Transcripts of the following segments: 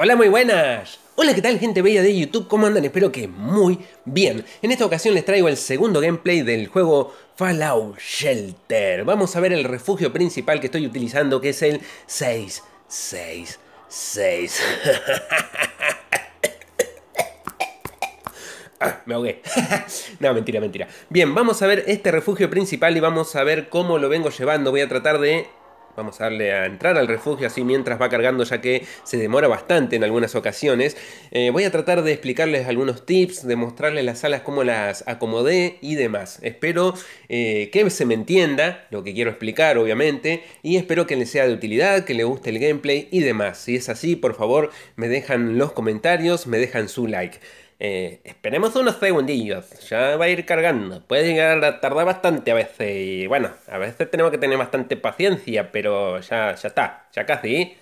Hola, muy buenas. Hola, ¿qué tal gente bella de YouTube? ¿Cómo andan? Espero que muy bien. En esta ocasión les traigo el segundo gameplay del juego Fallout Shelter. Vamos a ver el refugio principal que estoy utilizando, que es el 666. Ah, me ahogué. no, mentira, mentira. Bien, vamos a ver este refugio principal y vamos a ver cómo lo vengo llevando. Voy a tratar de Vamos a darle a entrar al refugio así mientras va cargando ya que se demora bastante en algunas ocasiones. Eh, voy a tratar de explicarles algunos tips, de mostrarles las salas cómo las acomodé y demás. Espero eh, que se me entienda lo que quiero explicar obviamente y espero que les sea de utilidad, que les guste el gameplay y demás. Si es así por favor me dejan los comentarios, me dejan su like. Eh, esperemos unos segundillos, ya va a ir cargando. Puede llegar a tardar bastante a veces. Y bueno, a veces tenemos que tener bastante paciencia, pero ya, ya está, ya casi. ¿eh?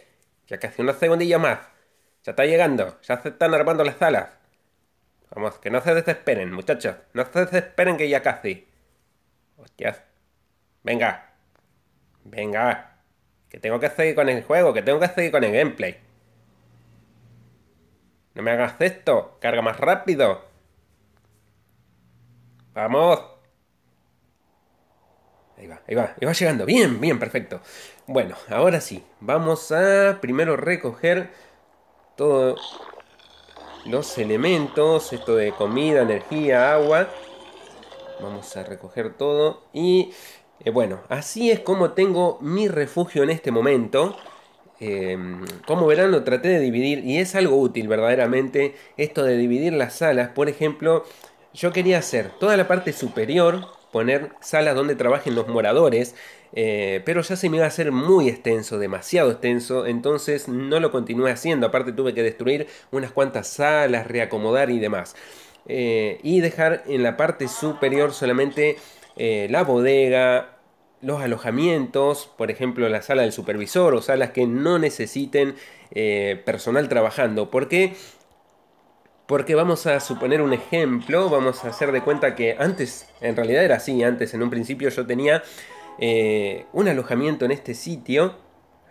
Ya casi unos segundillos más. Ya está llegando, ya se están armando las alas. Vamos, que no se desesperen, muchachos. No se desesperen que ya casi. Hostias. Venga. Venga. Que tengo que seguir con el juego, que tengo que seguir con el gameplay. No me hagas esto. Carga más rápido. Vamos. Ahí va, ahí va, ahí va llegando. Bien, bien, perfecto. Bueno, ahora sí. Vamos a primero recoger todos los elementos. Esto de comida, energía, agua. Vamos a recoger todo. Y eh, bueno, así es como tengo mi refugio en este momento. Em, como verán, lo traté de dividir y es algo útil verdaderamente esto de dividir las salas. Por ejemplo, yo quería hacer toda la parte superior, poner salas donde trabajen los moradores, eh, pero ya se me iba a hacer muy extenso, demasiado extenso, entonces no lo continué haciendo. Aparte tuve que destruir unas cuantas salas, reacomodar y demás. Eh, y dejar en la parte superior solamente eh, la bodega, los alojamientos, por ejemplo la sala del supervisor o salas que no necesiten eh, personal trabajando. ¿Por qué? Porque vamos a suponer un ejemplo, vamos a hacer de cuenta que antes, en realidad era así, antes en un principio yo tenía eh, un alojamiento en este sitio.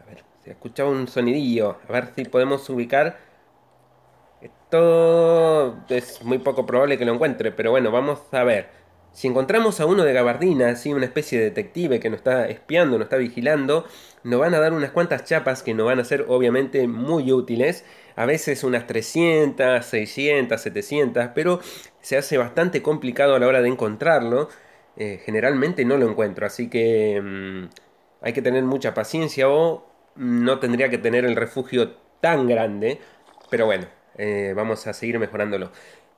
A ver, se escuchaba un sonidillo, a ver si podemos ubicar. Esto es muy poco probable que lo encuentre, pero bueno, vamos a ver. Si encontramos a uno de gabardina, así una especie de detective que nos está espiando, nos está vigilando, nos van a dar unas cuantas chapas que nos van a ser obviamente muy útiles, a veces unas 300, 600, 700, pero se hace bastante complicado a la hora de encontrarlo. Eh, generalmente no lo encuentro, así que mm, hay que tener mucha paciencia o no tendría que tener el refugio tan grande, pero bueno, eh, vamos a seguir mejorándolo.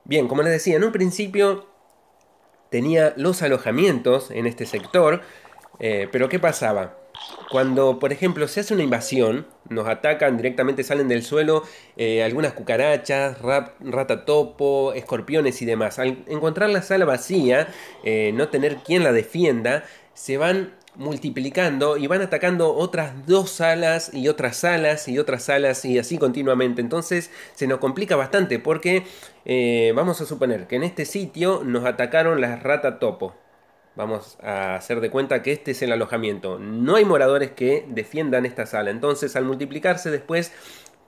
Bien, como les decía, en un principio tenía los alojamientos en este sector, eh, pero ¿qué pasaba? Cuando, por ejemplo, se hace una invasión, nos atacan, directamente salen del suelo eh, algunas cucarachas, rata, ratatopo, escorpiones y demás. Al encontrar la sala vacía, eh, no tener quien la defienda, se van multiplicando y van atacando otras dos salas y otras salas y otras salas y así continuamente. Entonces se nos complica bastante porque eh, vamos a suponer que en este sitio nos atacaron las rata topo. Vamos a hacer de cuenta que este es el alojamiento. No hay moradores que defiendan esta sala. Entonces al multiplicarse después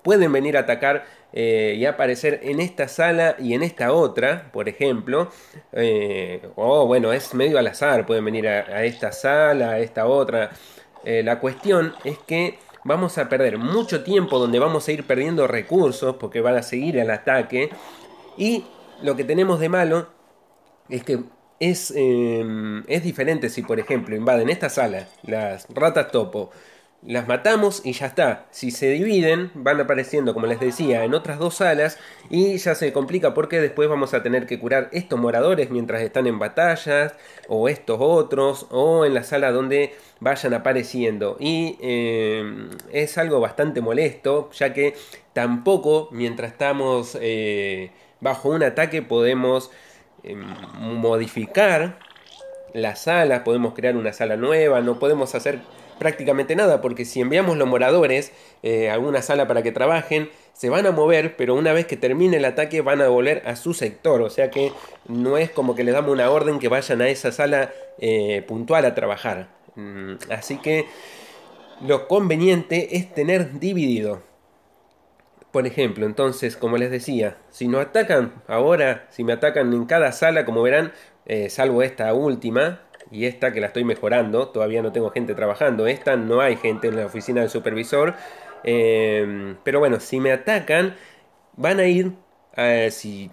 pueden venir a atacar eh, y aparecer en esta sala y en esta otra, por ejemplo. Eh, o bueno, es medio al azar, pueden venir a, esta sala, a esta otra. Eh, la cuestión es que vamos a perder mucho tiempo donde vamos a ir perdiendo recursos porque van a seguir el ataque. Y lo que tenemos de malo es que es, es diferente si, por ejemplo, invaden esta sala, las ratas topo las matamos y ya está. Si se dividen, van apareciendo, como les decía, en otras dos salas y ya se complica porque después vamos a tener que curar estos moradores mientras están en batallas o estos otros o en la sala donde vayan apareciendo. Y eh, es algo bastante molesto, ya que tampoco mientras estamos eh, bajo un ataque podemos em, modificar las salas, podemos crear una sala nueva, no podemos hacer prácticamente nada, porque si enviamos los moradores eh, a una sala para que trabajen, se van a mover, pero una vez que termine el ataque van a volver a su sector, o sea que no es como que les damos una orden que vayan a esa sala eh, puntual a trabajar. Mm, así que lo conveniente es tener dividido. Por ejemplo, entonces, como les decía, si no atacan ahora, si me atacan en cada sala, como verán, eh, salvo esta última, y esta que la estoy mejorando, todavía no tengo gente trabajando, esta no hay gente en la oficina del supervisor, em, pero bueno, si me atacan, van a ir, eh, si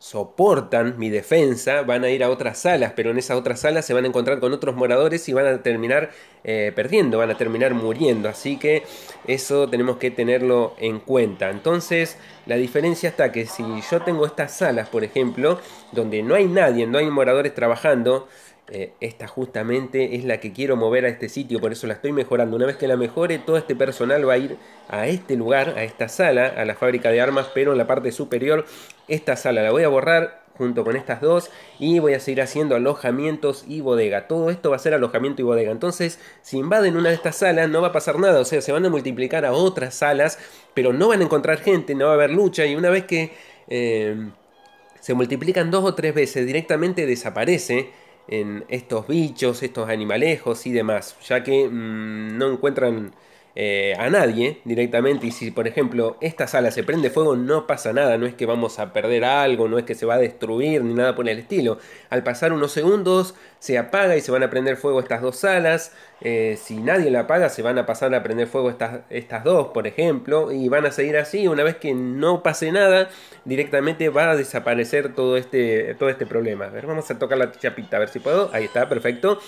soportan mi defensa, van a ir a otras salas, pero en esas otras salas se van a encontrar con otros moradores y van a terminar eh, perdiendo, van a terminar muriendo, así que eso tenemos que tenerlo en cuenta. Entonces, la diferencia está que si yo tengo estas salas, por ejemplo, donde no hay nadie, no hay moradores trabajando, eh, esta justamente es la que quiero mover a este sitio, por eso la estoy mejorando. Una vez que la mejore, todo este personal va a ir a este lugar, a esta sala, a la fábrica de armas, pero en la parte superior, esta sala la voy a borrar junto con estas dos y voy a seguir haciendo alojamientos y bodega. Todo esto va a ser alojamiento y bodega. Entonces, si invaden una de estas salas, no va a pasar nada. O sea, se van a multiplicar a otras salas, pero no van a encontrar gente, no va a haber lucha y una vez que... Eh, se multiplican dos o tres veces, directamente desaparece en estos bichos, estos animalejos y demás, ya que mm, no encuentran eh, a nadie directamente. Y si, por ejemplo, esta sala se prende fuego, no pasa nada. No es que vamos a perder algo, no es que se va a destruir ni nada por el estilo. Al pasar unos segundos, se apaga y se van a prender fuego estas dos salas. Eh, si nadie la apaga, se van a pasar a prender fuego estas, estas dos, por ejemplo. Y van a seguir así. Una vez que no pase nada, directamente va a desaparecer todo este, todo este problema. A ver, vamos a tocar la chapita, a ver si puedo. Ahí está, perfecto.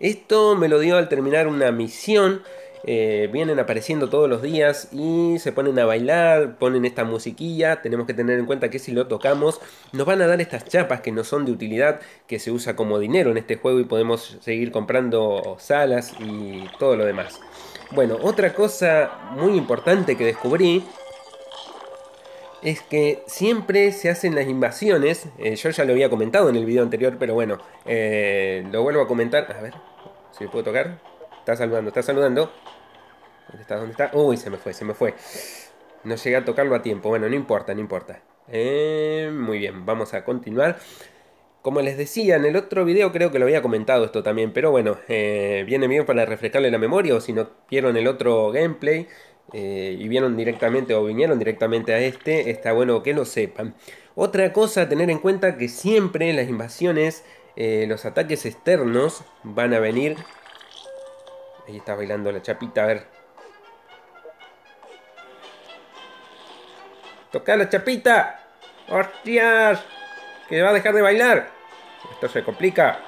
Esto me lo dio al terminar una misión eh, vienen apareciendo todos los días y se ponen a bailar, ponen esta musiquilla, tenemos que tener en cuenta que si lo tocamos nos van a dar estas chapas que no son de utilidad, que se usa como dinero en este juego y podemos seguir comprando salas y todo lo demás. Bueno, otra cosa muy importante que descubrí es que siempre se hacen las invasiones. Eh, yo ya lo había comentado en el video anterior, pero bueno, eh, lo vuelvo a comentar. A ver si puedo tocar. Está saludando, está saludando. ¿Dónde está? ¿Dónde está? Uy, se me fue, se me fue. No llegué a tocarlo a tiempo. Bueno, no importa, no importa. Eh, muy bien, vamos a continuar. Como les decía, en el otro video creo que lo había comentado esto también, pero bueno, eh, viene bien para refrescarle la memoria o si no vieron el otro gameplay eh, y vieron directamente o vinieron directamente a este, está bueno que lo sepan. Otra cosa a tener en cuenta que siempre las invasiones, los ataques externos van a venir... Ahí está bailando la chapita, a ver, Tocar la chapita. ¡Hostias! Que va a dejar de bailar. Esto se complica.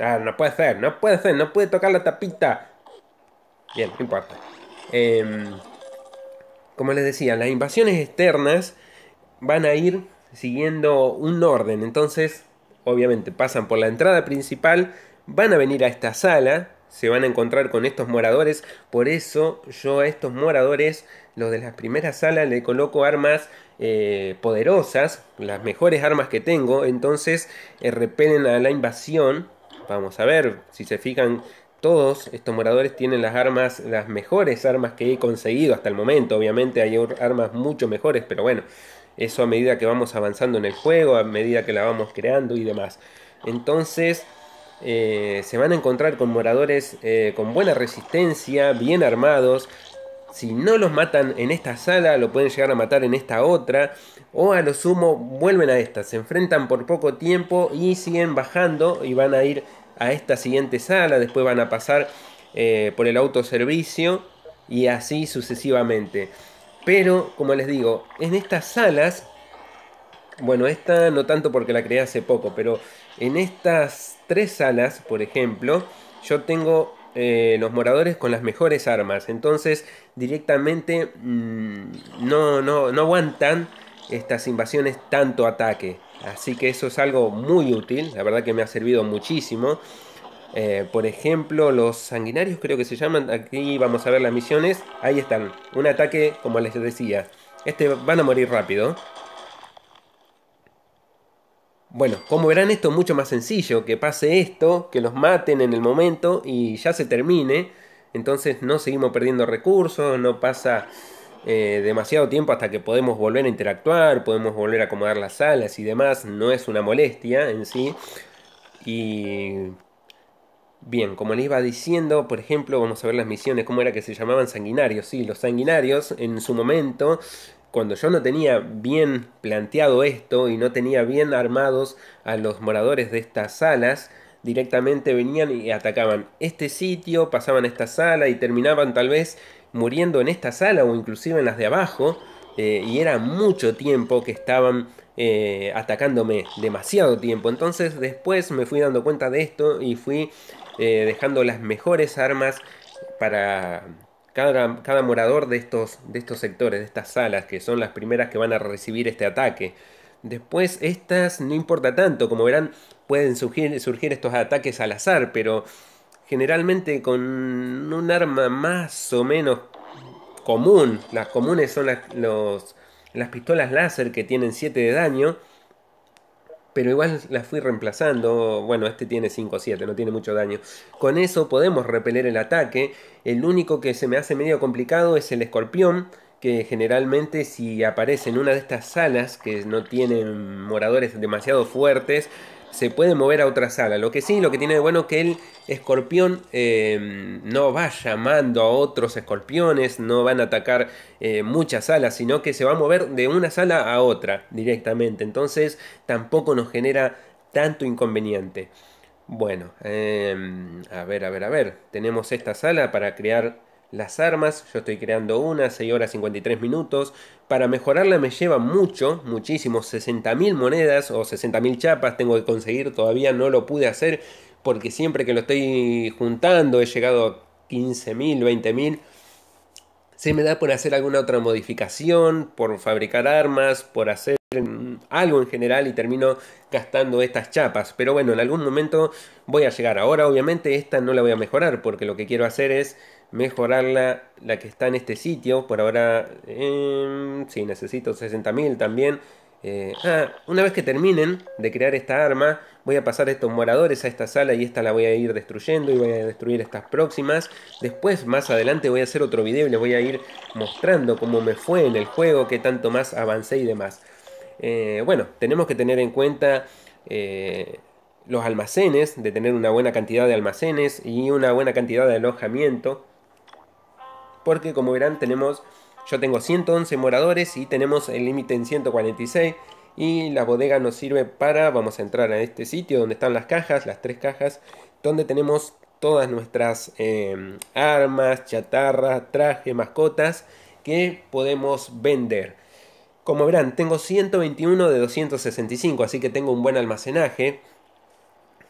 Ah, no puede ser, no puede ser, no puede tocar la tapita. Bien, no importa. Em, como les decía, las invasiones externas van a ir siguiendo un orden. Entonces, obviamente, pasan por la entrada principal, van a venir a esta sala, se van a encontrar con estos moradores. Por eso yo a estos moradores, los de las primeras salas, le coloco armas eh, poderosas, las mejores armas que tengo. Entonces eh, repelen a la invasión. Vamos a ver, si se fijan, todos estos moradores tienen las armas, las mejores armas que he conseguido hasta el momento. Obviamente hay armas mucho mejores, pero bueno, eso a medida que vamos avanzando en el juego, a medida que la vamos creando y demás. Entonces, eh, se van a encontrar con moradores eh, con buena resistencia, bien armados. Si no los matan en esta sala, lo pueden llegar a matar en esta otra. O a lo sumo, vuelven a esta. Se enfrentan por poco tiempo y siguen bajando y van a ir a esta siguiente sala. Después van a pasar eh, por el autoservicio y así sucesivamente. Pero, como les digo, en estas salas, bueno, esta no tanto porque la creé hace poco, pero en estas tres salas, por ejemplo, yo tengo eh, los moradores con las mejores armas. Entonces, directamente mm, no, no, no aguantan estas invasiones tanto ataque. Así que eso es algo muy útil, la verdad que me ha servido muchísimo. Eh, por ejemplo, los sanguinarios creo que se llaman, aquí vamos a ver las misiones, ahí están, un ataque como les decía. Este van a morir rápido, bueno, como verán esto es mucho más sencillo, que pase esto, que los maten en el momento y ya se termine. Entonces no seguimos perdiendo recursos, no pasa eh, demasiado tiempo hasta que podemos volver a interactuar, podemos volver a acomodar las salas y demás. No es una molestia en sí. Y Bien, como les iba diciendo, por ejemplo, vamos a ver las misiones, cómo era que se llamaban sanguinarios. Sí, los sanguinarios en su momento cuando yo no tenía bien planteado esto y no tenía bien armados a los moradores de estas salas, directamente venían y atacaban este sitio, pasaban esta sala y terminaban tal vez muriendo en esta sala o inclusive en las de abajo. Eh, y era mucho tiempo que estaban eh, atacándome, demasiado tiempo. Entonces después me fui dando cuenta de esto y fui eh, dejando las mejores armas para cada, morador de estos, de estos sectores, de estas salas, que son las primeras que van a recibir este ataque. Después estas no importa tanto, como verán pueden surgir, surgir estos ataques al azar, pero generalmente con un arma más o menos común. Las comunes son las, las pistolas láser que tienen 7 de daño pero igual la fui reemplazando. Bueno, este tiene 5 o 7, no tiene mucho daño. Con eso podemos repeler el ataque. El único que se me hace medio complicado es el escorpión, que generalmente si aparece en una de estas salas que no tienen moradores demasiado fuertes, se puede mover a otra sala. Lo que sí, lo que tiene de bueno es que el escorpión eh, no va llamando a otros escorpiones, no van a atacar eh, muchas salas, sino que se va a mover de una sala a otra directamente. Entonces tampoco nos genera tanto inconveniente. Bueno, em, a ver, a ver, a ver. Tenemos esta sala para crear las armas, yo estoy creando una, 6 horas 53 minutos. Para mejorarla me lleva mucho, muchísimo, 60.000 monedas o 60.000 chapas tengo que conseguir, todavía no lo pude hacer porque siempre que lo estoy juntando he llegado a 15.000, 20.000. Se me da por hacer alguna otra modificación, por fabricar armas, por hacer algo en general y termino gastando estas chapas. Pero bueno, en algún momento voy a llegar. Ahora obviamente esta no la voy a mejorar porque lo que quiero hacer es mejorarla la que está en este sitio. Por ahora, si em, sí, necesito 60.000 también. Eh, ah, una vez que terminen de crear esta arma, voy a pasar estos moradores a esta sala y esta la voy a ir destruyendo y voy a destruir estas próximas. Después, más adelante, voy a hacer otro video y les voy a ir mostrando cómo me fue en el juego, qué tanto más avancé y demás. Eh, bueno, tenemos que tener en cuenta eh, los almacenes, de tener una buena cantidad de almacenes y una buena cantidad de alojamiento. Porque como verán, tenemos, yo tengo 111 moradores y tenemos el límite en 146. Y la bodega nos sirve para, vamos a entrar a este sitio donde están las cajas, las tres cajas, donde tenemos todas nuestras em, armas, chatarra, traje, mascotas que podemos vender. Como verán, tengo 121 de 265, así que tengo un buen almacenaje.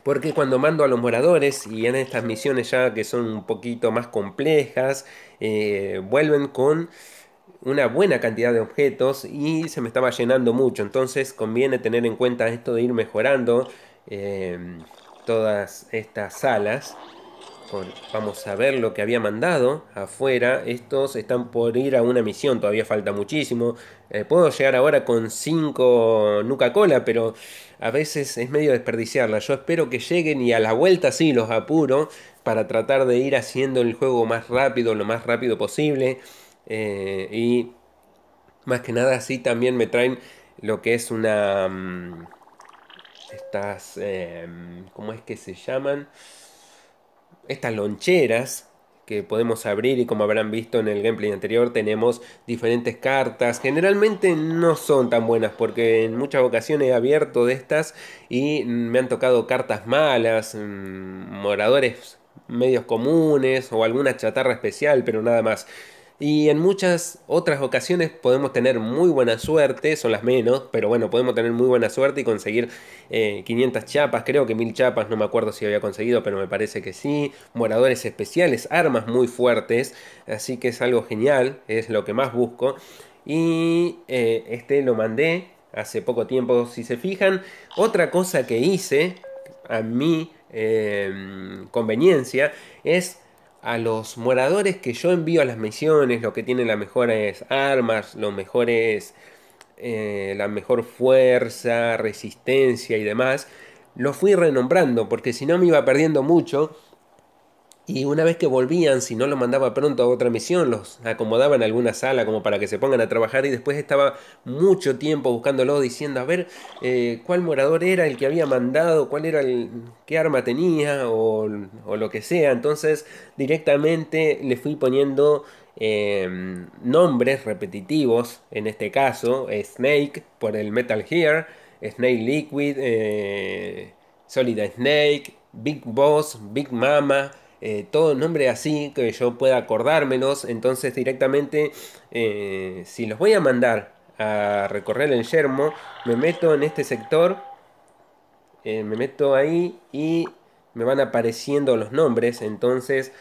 Porque cuando mando a los moradores y en estas misiones ya que son un poquito más complejas, eh, vuelven con una buena cantidad de objetos y se me estaba llenando mucho. Entonces conviene tener en cuenta esto de ir mejorando eh, todas estas salas vamos a ver lo que había mandado afuera. Estos están por ir a una misión, todavía falta muchísimo. Eh, puedo llegar ahora con 5 Nuca Cola, pero a veces es medio desperdiciarla. Yo espero que lleguen y a la vuelta sí los apuro para tratar de ir haciendo el juego más rápido, lo más rápido posible. Eh, y más que nada así también me traen lo que es una... Mm, estas... Em, ¿Cómo es que se llaman? estas loncheras que podemos abrir y como habrán visto en el gameplay anterior tenemos diferentes cartas. Generalmente no son tan buenas porque en muchas ocasiones he abierto de estas y me han tocado cartas malas, mm, moradores medios comunes o alguna chatarra especial, pero nada más. Y en muchas otras ocasiones podemos tener muy buena suerte, son las menos, pero bueno, podemos tener muy buena suerte y conseguir 500 eh, chapas, creo que 1000 chapas, no me acuerdo si había conseguido, pero me parece que sí. Moradores especiales, armas muy fuertes, así que es algo genial, es lo que más busco. Y eh, este lo mandé hace poco tiempo, si se fijan. Otra cosa que hice, a mi eh, conveniencia, es a los moradores que yo envío a las misiones, los que tienen las mejores armas, los mejores, eh, la mejor fuerza, resistencia y demás, los fui renombrando, porque si no me iba perdiendo mucho y una vez que volvían, si no los mandaba pronto a otra misión, los acomodaba en alguna sala como para que se pongan a trabajar y después estaba mucho tiempo buscándolos diciendo a ver eh, cuál morador era el que había mandado, cuál era el, qué arma tenía o, lo que sea. Entonces directamente le fui poniendo em, nombres repetitivos, en este caso Snake por el Metal Gear, Snake Liquid, eh, Solid Snake, Big Boss, Big Mama eh, todo nombre así que yo pueda acordármelos. Entonces directamente, eh, si los voy a mandar a recorrer el yermo, me meto en este sector, eh, me meto ahí y me van apareciendo los nombres. Entonces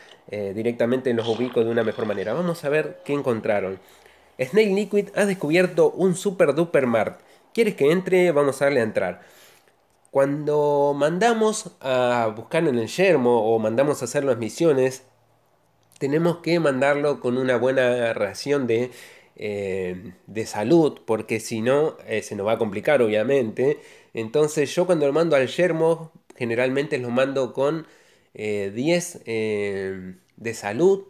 directamente los ubico de una mejor manera. Vamos a ver qué encontraron. Snake Liquid ha descubierto un super duper mart. ¿Quieres que entre? Vamos a darle a entrar. Cuando mandamos a buscar en el yermo o mandamos a hacer las misiones, tenemos que mandarlo con una buena ración de, eh, salud, porque si no eh, se nos va a complicar, obviamente. Entonces yo cuando lo mando al yermo, generalmente lo mando con 10 eh, de salud.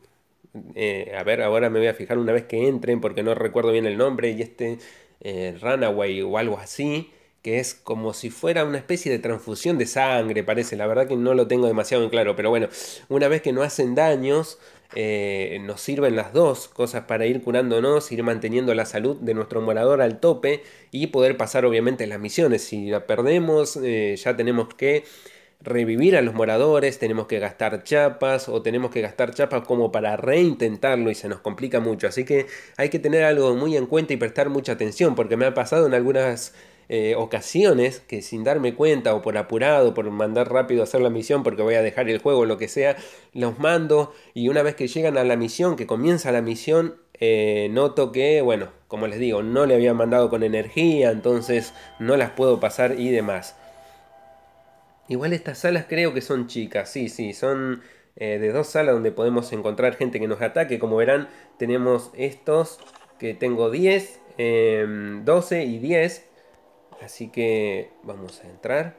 a ver, ahora me voy a fijar una vez que entren, porque no recuerdo bien el nombre, y este Runaway o algo así que es como si fuera una especie de transfusión de sangre, parece. La verdad que no lo tengo demasiado en claro, pero bueno, una vez que no hacen daños, eh, nos sirven las dos cosas para ir curándonos, ir manteniendo la salud de nuestro morador al tope y poder pasar obviamente las misiones. Si la perdemos, eh, ya tenemos que revivir a los moradores, tenemos que gastar chapas o tenemos que gastar chapas como para reintentarlo y se nos complica mucho. Así que hay que tener algo muy en cuenta y prestar mucha atención porque me ha pasado en algunas eh, ocasiones que sin darme cuenta o por apurado, por mandar rápido a hacer la misión porque voy a dejar el juego, lo que sea, los mando y una vez que llegan a la misión, que comienza la misión, eh, noto que, bueno, como les digo, no le había mandado con energía, entonces no las puedo pasar y demás. Igual estas salas creo que son chicas, sí, sí, son eh, de dos salas donde podemos encontrar gente que nos ataque. Como verán, tenemos estos que tengo 10, 12 em, y 10. Así que vamos a entrar.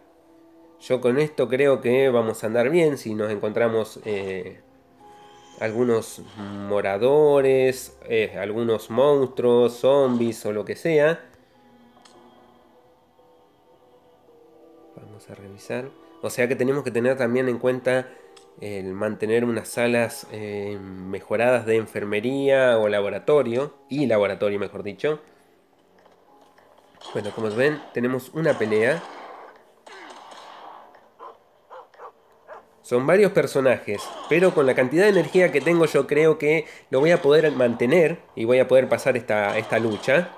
Yo con esto creo que vamos a andar bien si nos encontramos eh, algunos moradores, eh, algunos monstruos, zombies o lo que sea. Vamos a revisar. O sea que tenemos que tener también en cuenta el mantener unas salas eh, mejoradas de enfermería o laboratorio, y laboratorio mejor dicho, bueno, como ven, tenemos una pelea. Son varios personajes, pero con la cantidad de energía que tengo yo creo que lo voy a poder mantener y voy a poder pasar esta, lucha.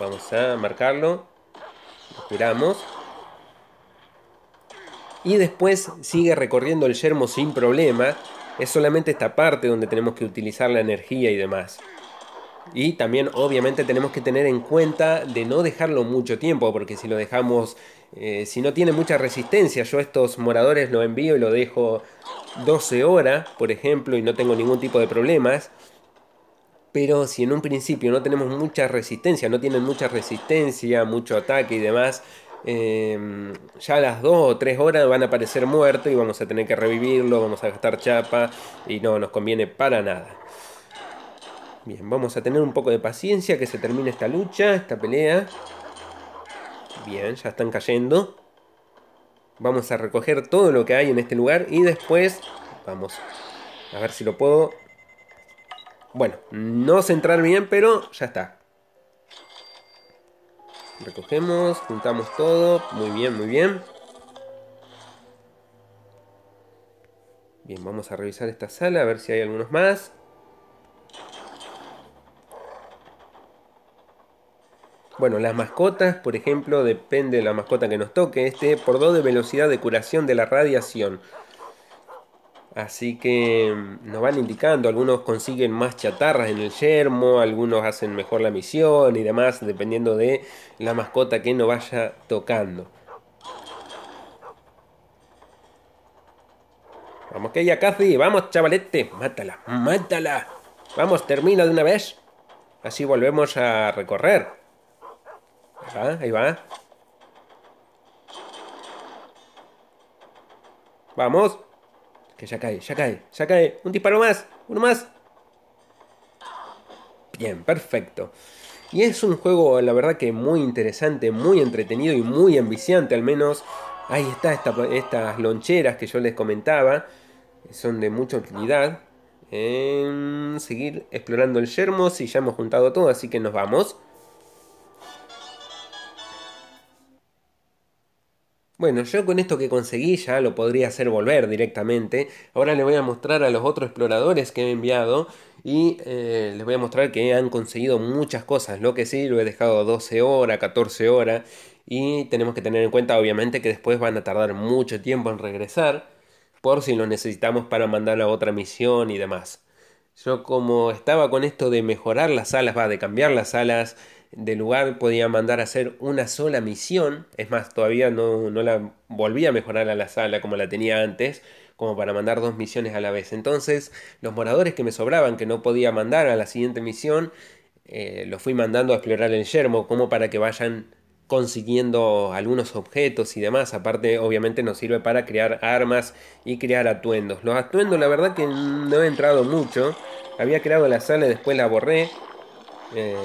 Vamos a marcarlo. Lo Y después sigue recorriendo el yermo sin problema. Es solamente esta parte donde tenemos que utilizar la energía y demás. Y también obviamente tenemos que tener en cuenta de no dejarlo mucho tiempo, porque si lo dejamos, eh, si no tiene mucha resistencia, yo estos moradores lo envío y lo dejo 12 horas, por ejemplo, y no tengo ningún tipo de problemas. Pero si en un principio no tenemos mucha resistencia, no tienen mucha resistencia, mucho ataque y demás, em, ya a las 2 o 3 horas van a aparecer muertos y vamos a tener que revivirlo, vamos a gastar chapa y no nos conviene para nada. Bien, vamos a tener un poco de paciencia que se termine esta lucha, esta pelea. Bien, ya están cayendo. Vamos a recoger todo lo que hay en este lugar y después vamos a ver si lo puedo... Bueno, no centrar bien, pero ya está. Recogemos, juntamos todo. Muy bien, muy bien. Bien, vamos a revisar esta sala a ver si hay algunos más. Bueno, las mascotas, por ejemplo, depende de la mascota que nos toque, este por 2 de velocidad de curación de la radiación. Así que mm, nos van indicando, algunos consiguen más chatarras en el yermo, algunos hacen mejor la misión y demás, dependiendo de la mascota que nos vaya tocando. Vamos que ya casi. vamos chavalete, mátala, mátala. Vamos, termina de una vez. Así volvemos a recorrer ahí va. Vamos. Que ya cae, ya cae, ya cae. Un disparo más, uno más. Bien, perfecto. Y es un juego, la verdad que muy interesante, muy entretenido y muy ambiciante al menos. Ahí está estas loncheras que yo les comentaba. Son de mucha utilidad. seguir explorando el yermo. Si ya hemos juntado todo, así que nos vamos. Bueno, yo con esto que conseguí ya lo podría hacer volver directamente. Ahora le voy a mostrar a los otros exploradores que he enviado y eh, les voy a mostrar que han conseguido muchas cosas. Lo que sí, lo he dejado 12 horas, 14 horas y tenemos que tener en cuenta obviamente que después van a tardar mucho tiempo en regresar por si lo necesitamos para mandar a otra misión y demás. Yo como estaba con esto de mejorar las alas, va, de cambiar las alas, de lugar podía mandar a hacer una sola misión. Es más, todavía no, la volví a mejorar a la sala como la tenía antes, como para mandar dos misiones a la vez. Entonces, los moradores que me sobraban, que no podía mandar a la siguiente misión, eh, los fui mandando a explorar el yermo, como para que vayan consiguiendo algunos objetos y demás. Aparte, obviamente nos sirve para crear armas y crear atuendos. Los atuendos, la verdad que no he entrado mucho. Había creado la sala y después la borré. Eh,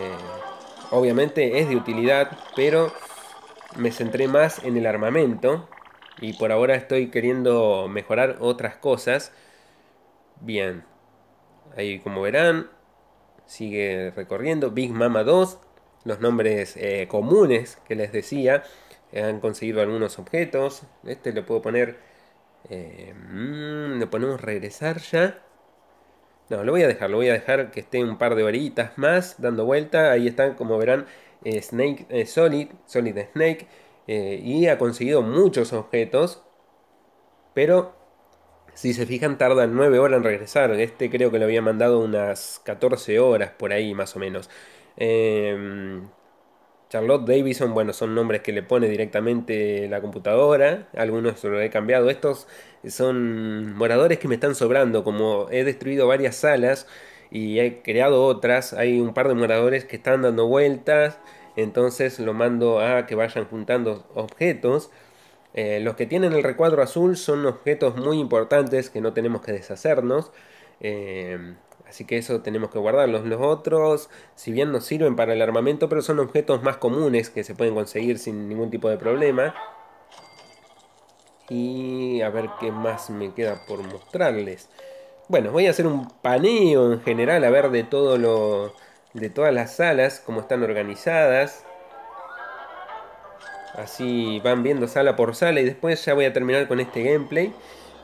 Obviamente es de utilidad, pero me centré más en el armamento y por ahora estoy queriendo mejorar otras cosas. Bien, ahí como verán, sigue recorriendo Big Mama 2, los nombres eh, comunes que les decía, eh, han conseguido algunos objetos, este lo puedo poner, eh, mm, le ponemos regresar ya, no, lo voy a dejar, lo voy a dejar que esté un par de horitas más dando vuelta. Ahí están, como verán, eh, Snake eh, Solid, Solid Snake. Eh, y ha conseguido muchos objetos. Pero si se fijan, tarda 9 horas en regresar. Este creo que lo había mandado unas 14 horas por ahí, más o menos. Em, Charlotte Davison, bueno, son nombres que le pone directamente la computadora. Algunos los lo he cambiado. Estos son moradores que me están sobrando. Como he destruido varias salas y he creado otras, hay un par de moradores que están dando vueltas. Entonces lo mando a que vayan juntando objetos. Eh, los que tienen el recuadro azul son objetos muy importantes que no tenemos que deshacernos. Eh, Así que eso tenemos que guardarlos. Los otros, si bien nos sirven para el armamento, pero son objetos más comunes que se pueden conseguir sin ningún tipo de problema. Y a ver qué más me queda por mostrarles. Bueno, voy a hacer un paneo en general, a ver de todo lo. de todas las salas, cómo están organizadas. Así van viendo sala por sala y después ya voy a terminar con este gameplay.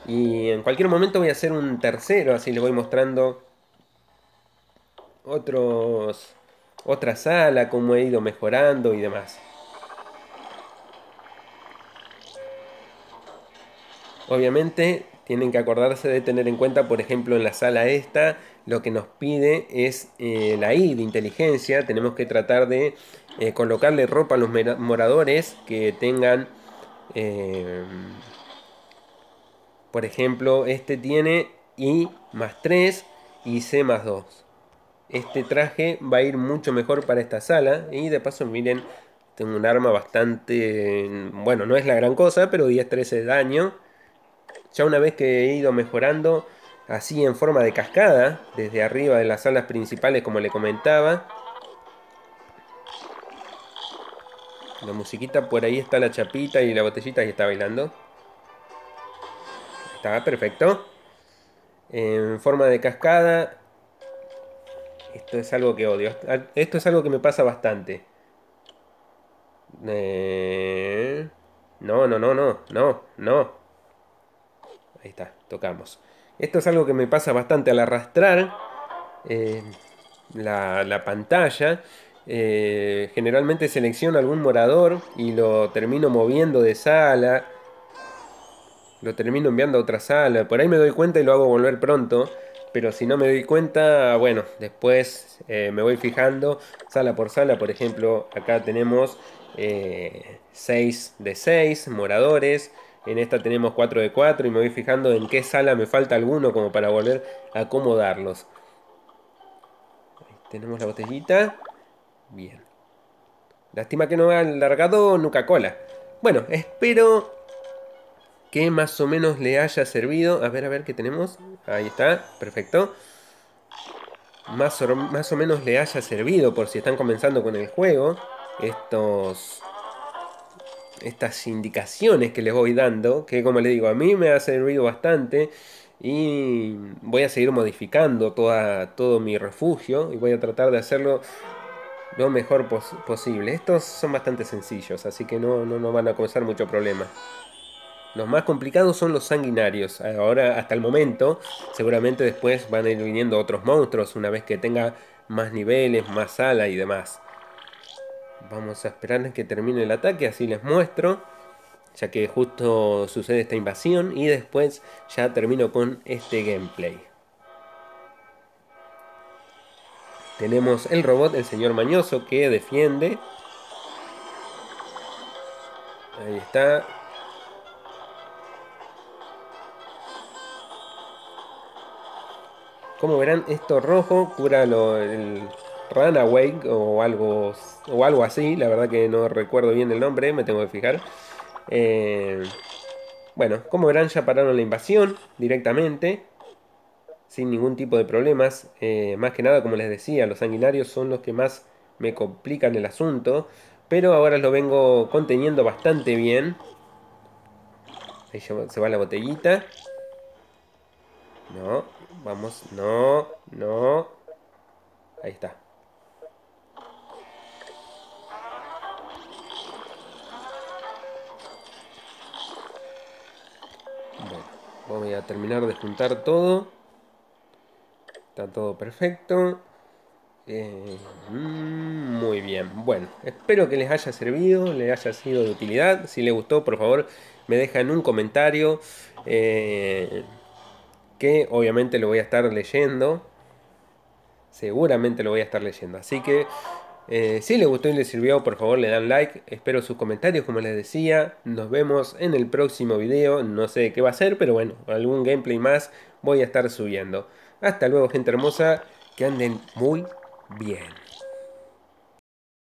Y en cualquier momento voy a hacer un tercero, así les voy mostrando otros, otra sala, como he ido mejorando y demás. Obviamente tienen que acordarse de tener en cuenta, por ejemplo, en la sala esta, lo que nos pide es eh, la I de inteligencia. Tenemos que tratar de eh, colocarle ropa a los moradores que tengan... Eh, por ejemplo, este tiene I más 3 y C más 2 este traje va a ir mucho mejor para esta sala. Y de paso, miren, tengo un arma bastante... Bueno, no es la gran cosa, pero 10-13 de daño. Ya una vez que he ido mejorando, así en forma de cascada, desde arriba de las salas principales, como le comentaba. La musiquita, por ahí está la chapita y la botellita que está bailando. Está perfecto. En forma de cascada, esto es algo que odio. Esto es algo que me pasa bastante. Eh, no, no, no, no, no, no. Ahí está, tocamos. Esto es algo que me pasa bastante al arrastrar eh, la, la, pantalla. Eh, generalmente selecciono algún morador y lo termino moviendo de sala. Lo termino enviando a otra sala. Por ahí me doy cuenta y lo hago volver pronto pero si no me doy cuenta, bueno, después eh, me voy fijando sala por sala, por ejemplo, acá tenemos 6 eh, de 6 moradores, en esta tenemos 4 de 4 y me voy fijando en qué sala me falta alguno como para volver a acomodarlos. Ahí tenemos la botellita. Bien. Lástima que no ha alargado Nuca Cola. Bueno, espero que más o menos le haya servido. A ver, a ver qué tenemos. Ahí está, perfecto. Más o, más o menos le haya servido por si están comenzando con el juego. Estos estas indicaciones que les voy dando, que como les digo, a mí me ha servido bastante y voy a seguir modificando toda, todo mi refugio y voy a tratar de hacerlo lo mejor posible. Estos son bastante sencillos, así que no, no, no van a causar mucho problema. Los más complicados son los sanguinarios. Eh, ahora, hasta el momento, seguramente después van a ir viniendo otros monstruos una vez que tenga más niveles, más ala y demás. Vamos a esperar a que termine el ataque, así les muestro. Ya que justo sucede esta invasión y después ya termino con este gameplay. Tenemos el robot, el señor mañoso, que defiende. Ahí está, Como verán, esto rojo cura lo, el Runaway o algo, o algo así. La verdad que no recuerdo bien el nombre, me tengo que fijar. Eh, bueno, como verán, ya pararon la invasión directamente. Sin ningún tipo de problemas. Eh, más que nada, como les decía, los sanguinarios son los que más me complican el asunto. Pero ahora lo vengo conteniendo bastante bien. Ahí se va la botellita. No, Vamos, no, no. Ahí está. Bueno, voy a terminar de juntar todo. Está todo perfecto. Eh, mm, muy bien, bueno, espero que les haya servido, les haya sido de utilidad. Si les gustó, por favor, me dejan un comentario. Eh, que obviamente lo voy a estar leyendo. Seguramente lo voy a estar leyendo. Así que eh, si les gustó y les sirvió, por favor le dan like. Espero sus comentarios, como les decía. Nos vemos en el próximo video. No sé qué va a ser, pero bueno, algún gameplay más voy a estar subiendo. Hasta luego, gente hermosa. Que anden muy bien.